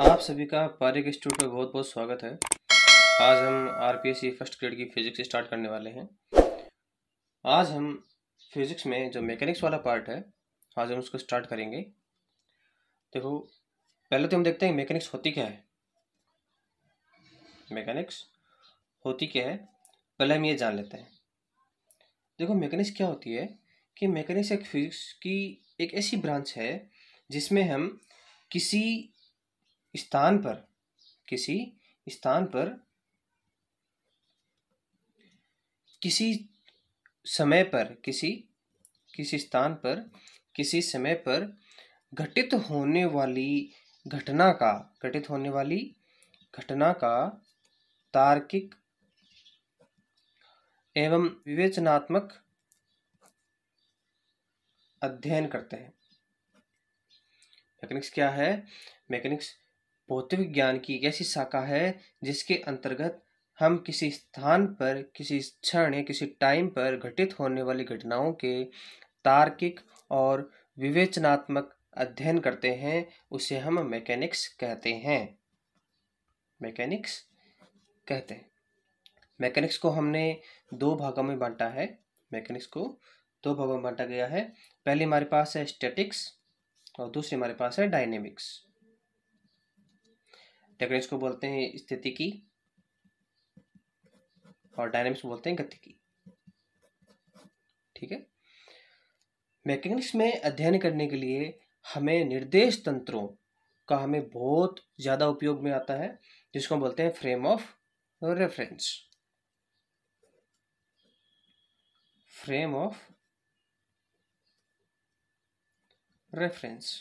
आप सभी का पारिक स्टूड पर बहुत बहुत स्वागत है आज हम R P S C first grade की फिजिक्स स्टार्ट करने वाले हैं आज हम फिजिक्स में जो मैकेनिक्स वाला पार्ट है आज हम उसको स्टार्ट करेंगे देखो पहले तो हम देखते हैं मैकेनिक्स होती क्या है मैकेनिक्स होती क्या है पहले हम ये जान लेते हैं देखो मैकेनिक्स क्या होती है कि मैकेनिक्स एक फिजिक्स की एक ऐसी ब्रांच है जिसमें हम किसी स्थान पर किसी स्थान पर किसी समय पर किसी किसी स्थान पर किसी समय पर घटित होने वाली घटना का घटित होने वाली घटना का तार्किक एवं विवेचनात्मक अध्ययन करते हैं मैकेनिक्स क्या है मैकेनिक्स भौतिक विज्ञान की एक ऐसी शाखा है जिसके अंतर्गत हम किसी स्थान पर किसी क्षण या किसी टाइम पर घटित होने वाली घटनाओं के तार्किक और विवेचनात्मक अध्ययन करते हैं उसे हम मैकेनिक्स कहते हैं मैकेनिक्स कहते हैं मैकेनिक्स को हमने दो भागों में बांटा है मैकेनिक्स को दो भागों में बांटा गया है पहले हमारे पास है स्टैटिक्स और दूसरे हमारे पास है डायनेमिक्स टेक्निक्स को बोलते हैं स्थिति की और डायनेमिक्स बोलते हैं गति की ठीक है मैकेनिक्स में अध्ययन करने के लिए हमें निर्देश तंत्रों का हमें बहुत ज़्यादा उपयोग में आता है जिसको हम बोलते हैं frame of reference frame of reference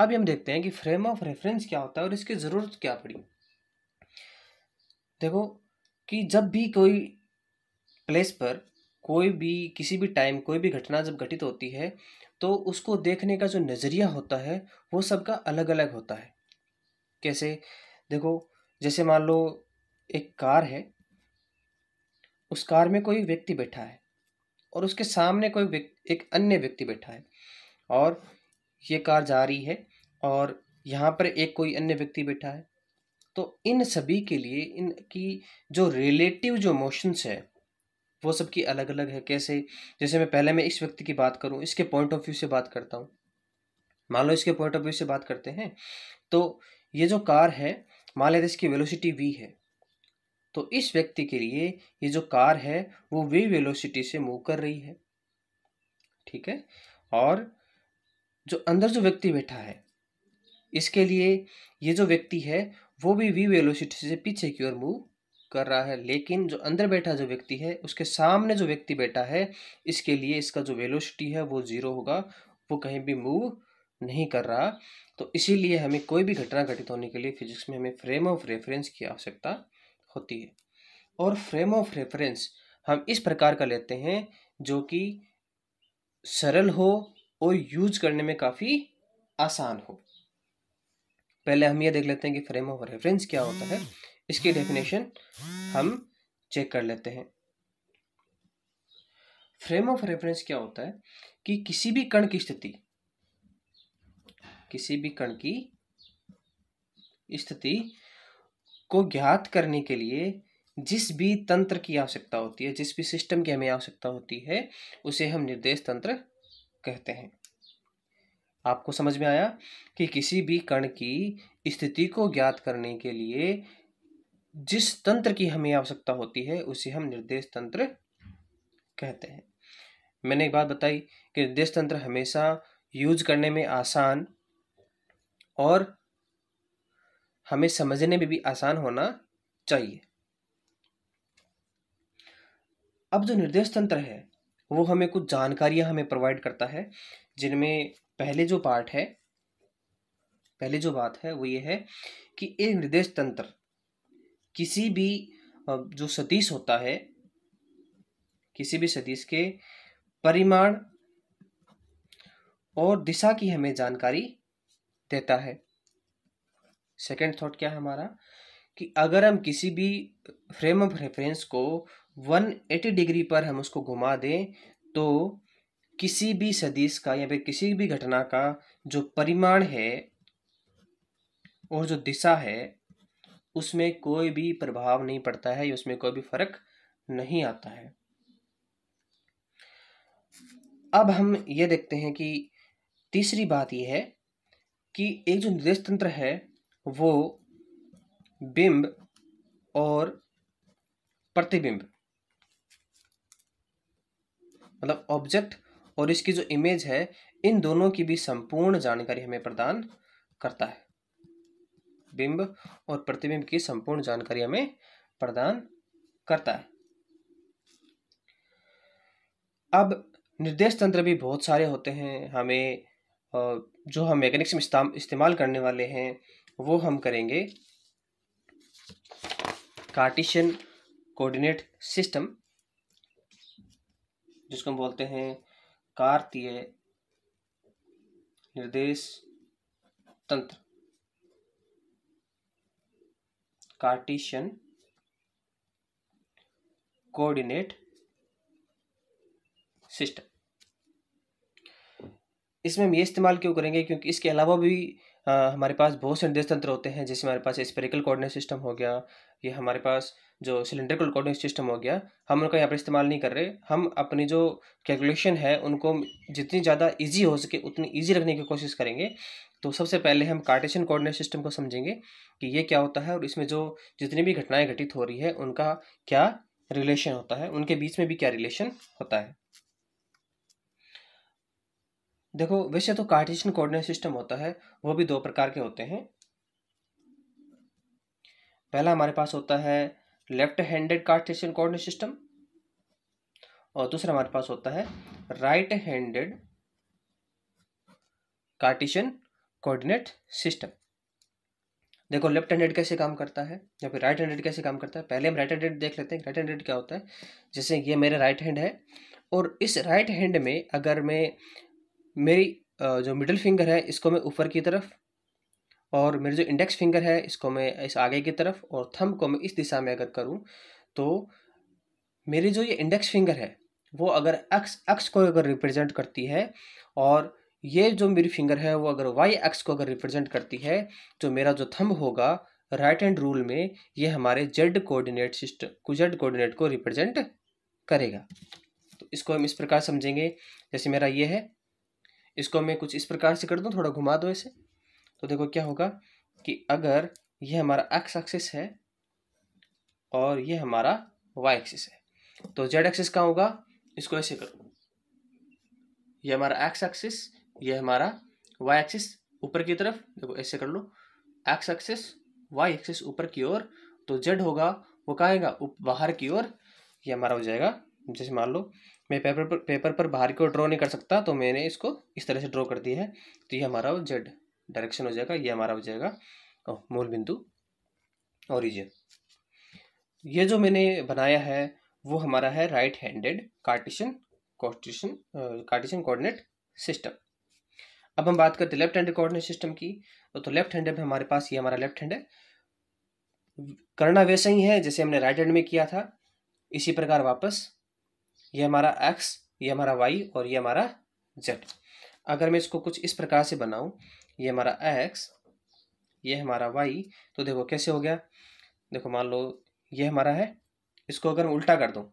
अभी हम देखते हैं कि फ्रेम ऑफ रेफरेंस क्या होता है और इसकी ज़रूरत क्या पड़ी देखो कि जब भी कोई प्लेस पर कोई भी किसी भी टाइम कोई भी घटना जब घटित होती है तो उसको देखने का जो नज़रिया होता है वो सबका अलग अलग होता है कैसे देखो जैसे मान लो एक कार है उस कार में कोई व्यक्ति बैठा है और उसके सामने कोई एक अन्य व्यक्ति बैठा है और ये कार जा रही है और यहाँ पर एक कोई अन्य व्यक्ति बैठा है तो इन सभी के लिए इनकी जो रिलेटिव जो मोशंस है वो सबकी अलग अलग है कैसे जैसे मैं पहले मैं इस व्यक्ति की बात करूँ इसके पॉइंट ऑफ व्यू से बात करता हूँ मान लो इसके पॉइंट ऑफ व्यू से बात करते हैं तो ये जो कार है मान लेते इसकी वेलोसिटी वी है तो इस व्यक्ति के लिए ये जो कार है वो वी वेलोसिटी से मूव कर रही है ठीक है और जो अंदर जो व्यक्ति बैठा है इसके लिए ये जो व्यक्ति है वो भी वी वेलोसिटी से पीछे की ओर मूव कर रहा है लेकिन जो अंदर बैठा जो व्यक्ति है उसके सामने जो व्यक्ति बैठा है इसके लिए इसका जो वेलोसिटी है वो ज़ीरो होगा वो कहीं भी मूव नहीं कर रहा तो इसीलिए हमें कोई भी घटना घटित होने के लिए फिजिक्स में हमें फ्रेम ऑफ रेफरेंस की आवश्यकता होती है और फ्रेम ऑफ रेफरेंस हम इस प्रकार का लेते हैं जो कि सरल हो और यूज करने में काफ़ी आसान हो पहले हम ये देख लेते हैं कि फ्रेम ऑफ रेफरेंस क्या होता है इसकी डेफिनेशन हम चेक कर लेते हैं फ्रेम ऑफ रेफरेंस क्या होता है कि किसी भी कण की स्थिति किसी भी कण की स्थिति को ज्ञात करने के लिए जिस भी तंत्र की आवश्यकता होती है जिस भी सिस्टम की हमें आवश्यकता होती है उसे हम निर्देश तंत्र कहते हैं आपको समझ में आया कि किसी भी कण की स्थिति को ज्ञात करने के लिए जिस तंत्र की हमें आवश्यकता होती है उसे हम निर्देश तंत्र कहते हैं मैंने एक बात बताई कि निर्देश तंत्र हमेशा यूज करने में आसान और हमें समझने में भी आसान होना चाहिए अब जो निर्देश तंत्र है वो हमें कुछ जानकारियां हमें प्रोवाइड करता है जिनमें पहले जो पार्ट है पहले जो बात है वो ये है कि ये निर्देश तंत्र किसी भी जो सतीश होता है किसी भी सतीश के परिमाण और दिशा की हमें जानकारी देता है सेकंड थॉट क्या है हमारा कि अगर हम किसी भी फ्रेम ऑफ रेफरेंस को 180 डिग्री पर हम उसको घुमा दें तो किसी भी सदिश का या फिर किसी भी घटना का जो परिमाण है और जो दिशा है उसमें कोई भी प्रभाव नहीं पड़ता है या उसमें कोई भी फर्क नहीं आता है अब हम ये देखते हैं कि तीसरी बात यह है कि एक जो निर्देश तंत्र है वो बिंब और प्रतिबिंब मतलब ऑब्जेक्ट और इसकी जो इमेज है इन दोनों की भी संपूर्ण जानकारी हमें प्रदान करता है बिंब और प्रतिबिंब की संपूर्ण जानकारी हमें प्रदान करता है अब निर्देश तंत्र भी बहुत सारे होते हैं हमें जो हम मैकेनिक्स इस्तेमाल करने वाले हैं वो हम करेंगे कार्टिशन कोऑर्डिनेट सिस्टम जिसको हम बोलते हैं कार्तीय निर्देश तंत्र कार्टिशन कोऑर्डिनेट सिस्टम इसमें हम ये इस्तेमाल क्यों करेंगे क्योंकि इसके अलावा भी आ, हमारे पास बहुत से निर्देश तंत्र होते हैं जैसे हमारे पास स्पेरिकल कोऑर्डिनेट सिस्टम हो गया ये हमारे पास जो सिलेंड्रिकल कोऑर्डिनेट सिस्टम हो गया हम उनका यहाँ पर इस्तेमाल नहीं कर रहे हम अपनी जो कैलकुलेशन है उनको जितनी ज़्यादा इजी हो सके उतनी इजी रखने की कोशिश करेंगे तो सबसे पहले हम कार्टेशियन कोऑर्डिनेट सिस्टम को समझेंगे कि ये क्या होता है और इसमें जो जितनी भी घटनाएं घटित हो रही है उनका क्या रिलेशन होता है उनके बीच में भी क्या रिलेशन होता है देखो वैसे तो कार्टेशियन कोऑर्डिनेट सिस्टम होता है वो भी दो प्रकार के होते हैं पहला हमारे पास होता है left handed Cartesian coordinate system और दूसरा हमारे पास होता है right handed Cartesian coordinate system देखो लेफ्ट हैंडेड कैसे काम करता है या फिर राइट हैंडेड कैसे काम करता है पहले हम राइट हैंडेड देख लेते हैं राइट हैंडेड क्या होता है जैसे ये मेरे राइट हैंड है और इस राइट हैंड में अगर मैं मेरी जो मिडिल फिंगर है इसको मैं ऊपर की तरफ और मेरे जो इंडेक्स फिंगर है इसको मैं इस आगे की तरफ और थंब को मैं इस दिशा में अगर करूँ तो मेरी जो ये इंडेक्स फिंगर है वो अगर एक्स एक्स को अगर रिप्रेजेंट करती है और ये जो मेरी फिंगर है वो अगर वाई एक्स को अगर रिप्रेजेंट करती है तो मेरा जो थंब होगा राइट हैंड रूल में ये हमारे Z coordinate system Z coordinate को रिप्रेजेंट करेगा तो इसको हम इस प्रकार समझेंगे जैसे मेरा ये है इसको मैं कुछ इस प्रकार से कर दूँ थोड़ा घुमा दो इसे तो देखो क्या होगा कि अगर ये हमारा एक्स एक्सिस है और ये हमारा वाई एक्सिस है तो जेड एक्सिस कहाँ होगा इसको ऐसे करो ये हमारा एक्स एक्सिस ये हमारा वाई एक्सिस ऊपर की तरफ देखो ऐसे कर लो एक्स एक्सिस वाई एक्सिस ऊपर की ओर तो जेड होगा वो कहाँगा बाहर की ओर ये हमारा हो जाएगा जैसे मान लो मैं पेपर पर पेपर पर बाहर की ओर ड्रॉ नहीं कर सकता तो मैंने इसको इस तरह से ड्रॉ कर दिया है तो ये हमारा जेड डायरेक्शन हो जाएगा ये हमारा हो जाएगा मूल बिंदु ओरिजिन ये जो मैंने बनाया है वो हमारा है right handed Cartesian Cartesian Cartesian coordinate system अब हम बात करते हैं लेफ्ट हैंडेड कोऑर्डिनेट सिस्टम की तो लेफ्ट हैंडेड में हमारे पास ये हमारा लेफ्ट हैंड है करना वैसा ही है जैसे हमने राइट हैंड में किया था इसी प्रकार वापस ये हमारा एक्स ये हमारा वाई और ये हमारा जेड अगर मैं इसको कुछ इस प्रकार से बनाऊं ये हमारा एक्स ये हमारा वाई तो देखो कैसे हो गया देखो मान लो ये हमारा है इसको अगर मैं उल्टा कर दूँ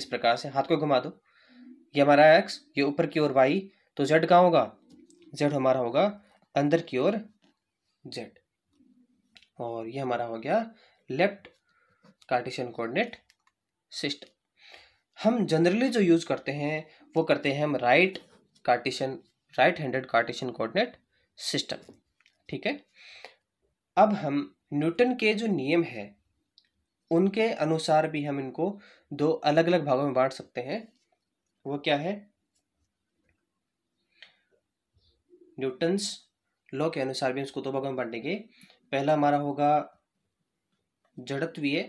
इस प्रकार से हाथ को घुमा दो ये हमारा एक्स ये ऊपर की ओर वाई तो जेड कहाँ होगा जेड हमारा होगा अंदर की ओर जेड और ये हमारा हो गया लेफ्ट कार्टिशियन कोऑर्डिनेट सिस्टम हम जनरली जो यूज़ करते हैं वो करते हैं हम right Cartesian right handed Cartesian coordinate system ठीक है अब हम न्यूटन के जो नियम है उनके अनुसार भी हम इनको दो अलग अलग भागों में बांट सकते हैं वो क्या है न्यूटन्स लॉ के अनुसार भी उसको दो भागों में बांटेंगे पहला हमारा होगा जड़त्वीय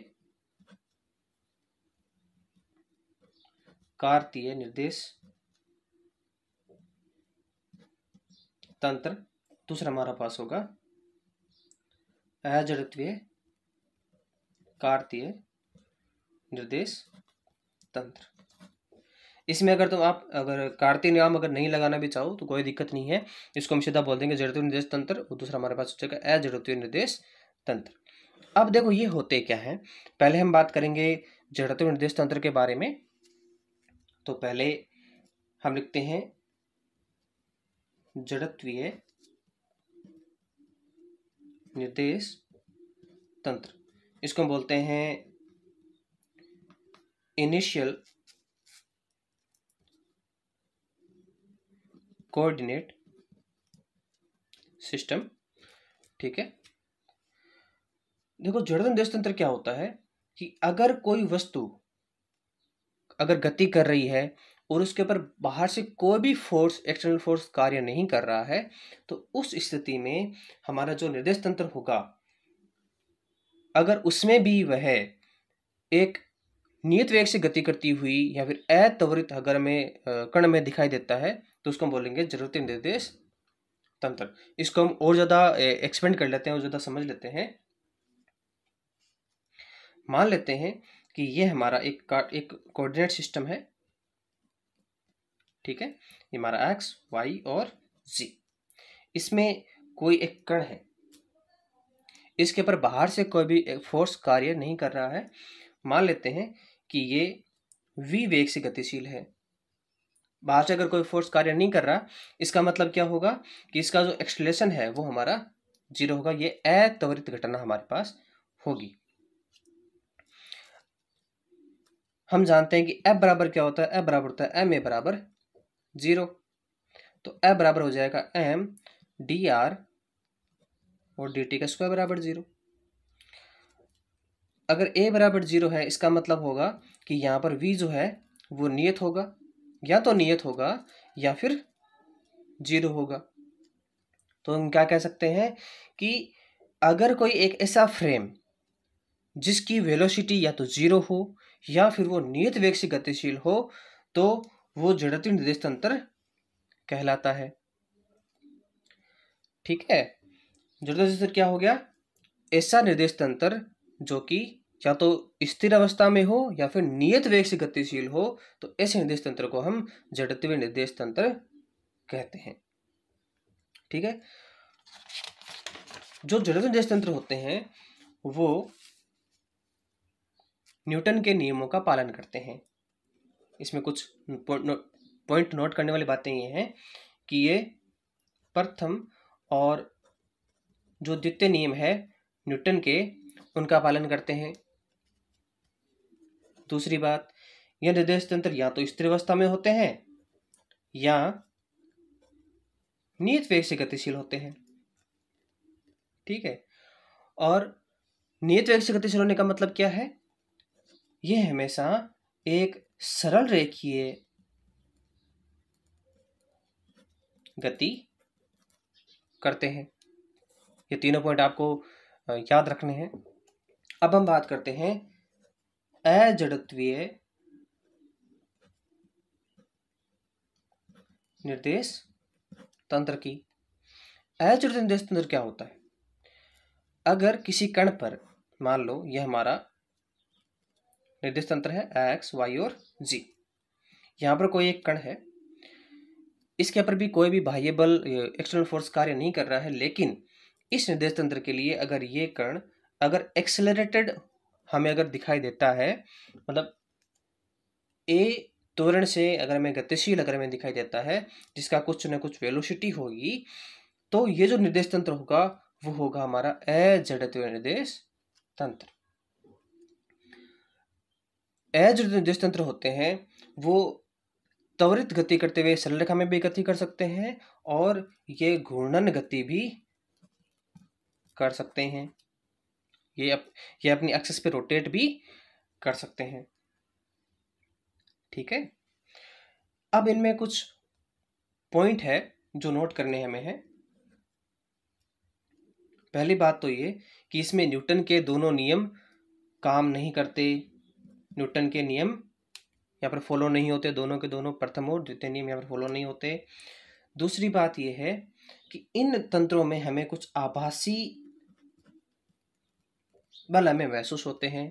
कार्तीय निर्देश तंत्र दूसरा हमारा पास होगा अजड़त्वीय कार्तीय निर्देश तंत्र इसमें अगर तो आप अगर कार्तीय नाम अगर नहीं लगाना भी चाहो तो कोई दिक्कत नहीं है इसको हम सीधा बोल देंगे जड़त्वीय निर्देश तंत्र और दूसरा हमारे पास हो जाएगा अजड़त्वीय निर्देश तंत्र अब देखो ये होते क्या है पहले हम बात करेंगे जड़त्व निर्देश तंत्र के बारे में तो पहले हम लिखते हैं जड़त्वीय निर्देश तंत्र इसको हम बोलते हैं इनिशियल कोऑर्डिनेट सिस्टम ठीक है देखो जड़ निर्देश तंत्र क्या होता है कि अगर कोई वस्तु अगर गति कर रही है और उसके ऊपर बाहर से कोई भी फोर्स एक्सटर्नल फोर्स कार्य नहीं कर रहा है तो उस स्थिति में हमारा जो निर्देश तंत्र होगा अगर उसमें भी वह एक नियत वेग से गति करती हुई या फिर अत्वरित अगर में कण में दिखाई देता है तो उसको हम बोलेंगे जरूरती निर्देश तंत्र इसको हम और ज़्यादा एक्सपेंड कर लेते हैं और ज़्यादा समझ लेते हैं मान लेते हैं कि ये हमारा एक का एक कोऑर्डिनेट सिस्टम है ठीक है ये हमारा एक्स वाई और जी इसमें कोई एक कण है इसके ऊपर बाहर से कोई भी फोर्स कार्य नहीं कर रहा है मान लेते हैं कि ये वी वेग से गतिशील है बाहर से अगर कोई फोर्स कार्य नहीं कर रहा इसका मतलब क्या होगा कि इसका जो एक्सलेशन है वो हमारा जीरो होगा ये अत्वरित घटना हमारे पास होगी हम जानते हैं कि एफ बराबर क्या होता है एफ बराबर होता है एम ए बराबर जीरो तो ए बराबर हो जाएगा एम डी आर और डी टी का स्क्वायर बराबर जीरो अगर ए बराबर जीरो है इसका मतलब होगा कि यहाँ पर वी जो है वो नियत होगा या तो नियत होगा या फिर जीरो होगा तो हम क्या कह सकते हैं कि अगर कोई एक ऐसा फ्रेम जिसकी वेलोसिटी या तो ज़ीरो हो या फिर वो नियत वेग से गतिशील हो तो वो जड़ती निर्देश तंत्र कहलाता है ठीक है जड़ती तंत्र क्या हो गया ऐसा निर्देश तंत्र जो कि या तो स्थिर अवस्था में हो या फिर नियत वेग से गतिशील हो तो ऐसे निर्देश तंत्र को हम जड़त्व निर्देश तंत्र कहते हैं ठीक है जो जड़त्व निर्देश तंत्र होते हैं वो न्यूटन के नियमों का पालन करते हैं इसमें कुछ पॉइंट नोट करने वाली बातें ये हैं कि ये प्रथम और जो द्वितीय नियम है न्यूटन के उनका पालन करते हैं दूसरी बात यह निर्देश तंत्र या तो स्त्री अवस्था में होते हैं या नियत वेग से गतिशील होते हैं ठीक है और नियत वेग से गतिशील होने का मतलब क्या है यह हमेशा एक सरल रेखीय गति करते हैं ये तीनों पॉइंट आपको याद रखने हैं अब हम बात करते हैं अजड़त्वीय निर्देश तंत्र की अजड़ निर्देश तंत्र क्या होता है अगर किसी कण पर मान लो यह हमारा निर्देश तंत्र है एक्स वाई और जी यहाँ पर कोई एक कण है इसके ऊपर भी कोई भी बाह्य बल एक्सटर्नल फोर्स कार्य नहीं कर रहा है लेकिन इस निर्देश तंत्र के लिए अगर ये कण अगर एक्सेलरेटेड हमें अगर दिखाई देता है मतलब ए त्वरण से अगर हमें गतिशील अगर हमें दिखाई देता है जिसका कुछ न कुछ वेलोसिटी होगी तो ये जो निर्देश तंत्र होगा वो होगा हमारा अजड़ निर्देश तंत्र ऐज निर्देश तंत्र होते हैं वो त्वरित गति करते हुए सरल रेखा में भी गति कर सकते हैं और ये घूर्णन गति भी कर सकते हैं ये अप, ये अपनी एक्सेस पे रोटेट भी कर सकते हैं ठीक है अब इनमें कुछ पॉइंट है जो नोट करने हमें हैं पहली बात तो ये कि इसमें न्यूटन के दोनों नियम काम नहीं करते न्यूटन के नियम यहाँ पर फॉलो नहीं होते दोनों के दोनों प्रथम और द्वितीय नियम यहाँ पर फॉलो नहीं होते दूसरी बात यह है कि इन तंत्रों में हमें कुछ आभासी बल हमें महसूस होते हैं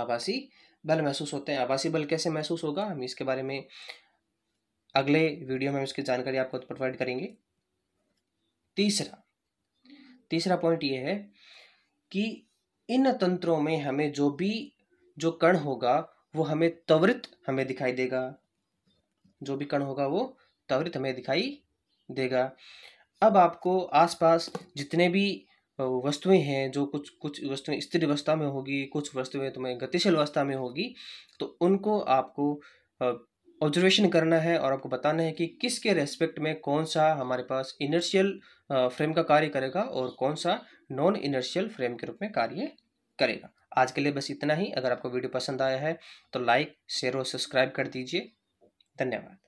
आभासी बल महसूस होते हैं आभासी बल कैसे महसूस होगा हम इसके बारे में अगले वीडियो में हम इसकी जानकारी आपको प्रोवाइड करेंगे तीसरा तीसरा पॉइंट यह है कि इन तंत्रों में हमें जो भी जो कण होगा वो हमें त्वरित हमें दिखाई देगा जो भी कण होगा वो त्वरित हमें दिखाई देगा अब आपको आसपास जितने भी वस्तुएं हैं जो कुछ कुछ वस्तुएं स्थिर अवस्था में होगी कुछ वस्तुएं तुम्हें गतिशील अवस्था में होगी तो उनको आपको ऑब्जर्वेशन करना है और आपको बताना है कि किसके रेस्पेक्ट में कौन सा हमारे पास इनर्शियल फ्रेम का कार्य करेगा और कौन सा नॉन इनर्शियल फ्रेम के रूप में कार्य करेगा आज के लिए बस इतना ही अगर आपको वीडियो पसंद आया है तो लाइक शेयर और सब्सक्राइब कर दीजिए धन्यवाद